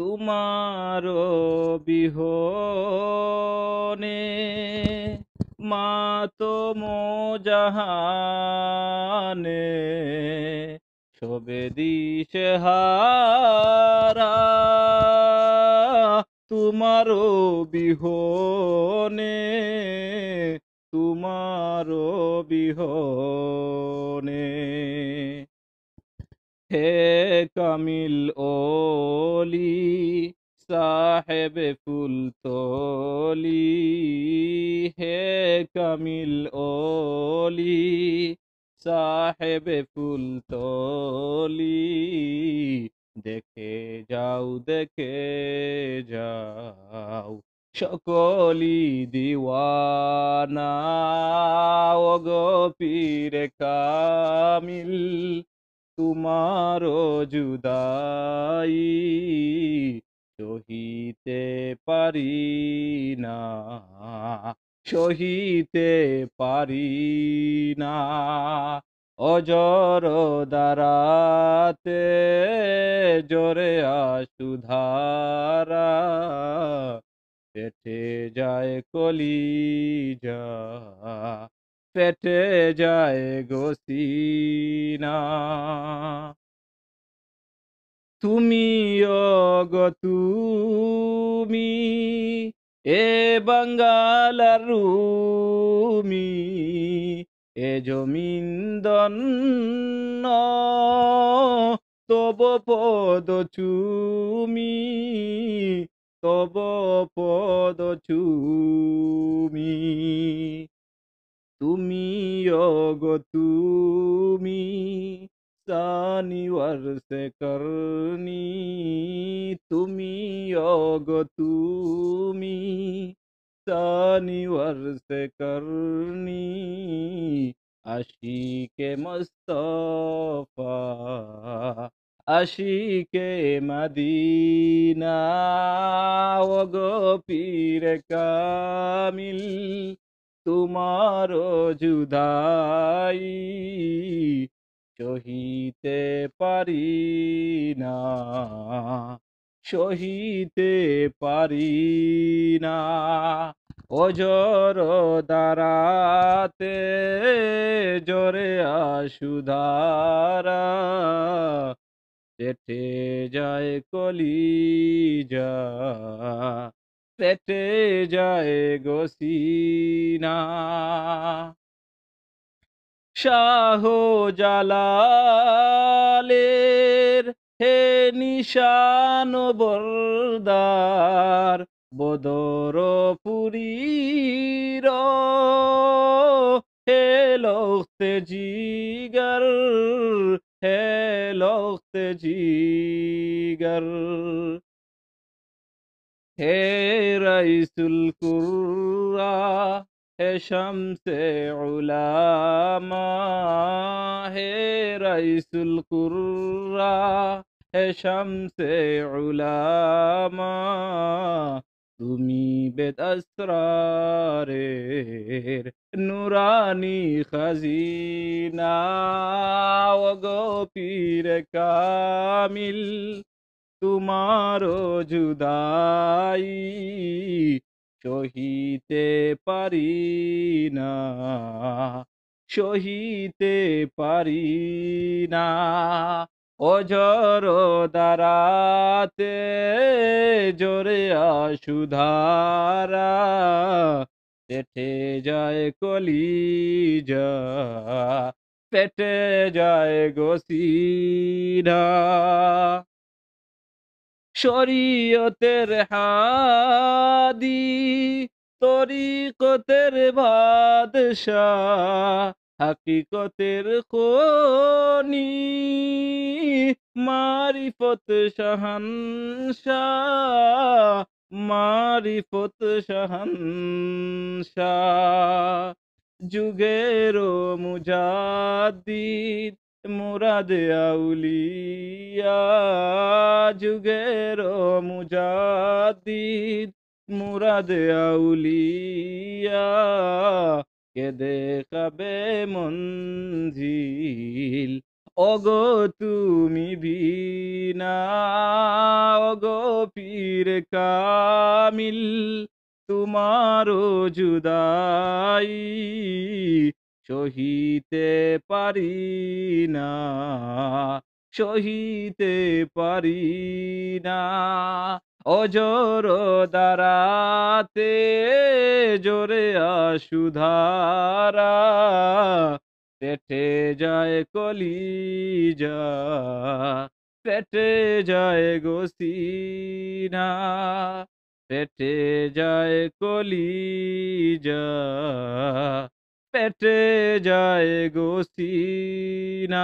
তোমার বিহনে মা তোম জাহানে সবে দিশে হারা তোমার বিহনে তোমার বিহনে হে কামিল ও বলি সাহেব ফুল তোলি হে কামিল ওলি সাহেব ফুল তোলি দেখে যাও দেখে যাও সকলি দিওয়ানা ও গো পীর কামিল তোমার জুদাই সহিতে পারি না সহিতে পারি না অজর দারাতে জরে আসুধারা পেটে যায় কলিজা পেটে যায় না তুমি গো তুমি এ বাঙ্গাল রুমি এ জমিন্দন তব পদ চুমি তব পদ চুমি গো তুমি সানিওয়ার সে করনি তুমি গো তুমি সানিওয়ার সে করনি আশিকে মস্তফা আশিকে মদিনা ও গো পীর কামিল তোমার জুদাই সহিতে পারি না সহিতে পারি না অজর দাঁড়াতে জরে আশুধারা এঠে যায় কলি যা পেটে যায় গোসিনা শাহ জালালের হে নিশান বরদার বদর পুরীর হে লোকতে জিগর হে লোকতে জিগর হে রাইসুল কুররা হে শামসে উলামা হে রাইসুল কুররা হে শামসে উলামা তুমি বেদসরারের নুরানি খাজিনা ও গো পীর কামিল তোমারও জুদাই সহিতে পারি না সহিতে পারি না অজর দাঁড়াতে জোরে আশুধারা পেটে যায় যা পেটে যায় গোসিরা শরীয়তের হাদি তরিকতের বাদশাহ হাকিকতের কোনি মারিফত সহনশা মারিফত সহনশা যুগের মুজাদিদ মুরাদ আউলিয়া যুগের মুজাদিদ মুরাদ আউলিয়া কে দেখাবে মঞ্জিল অগ তুমি বিনা অগ পীর কামিল তোমার জুদাই সহিতে পারি না সহিতে পারি না অজর দাঁড়াতে জোরে আশুধারা পেটে যায় যা পেটে যায় না পেটে যায় যা পেটে যায় গোসিনা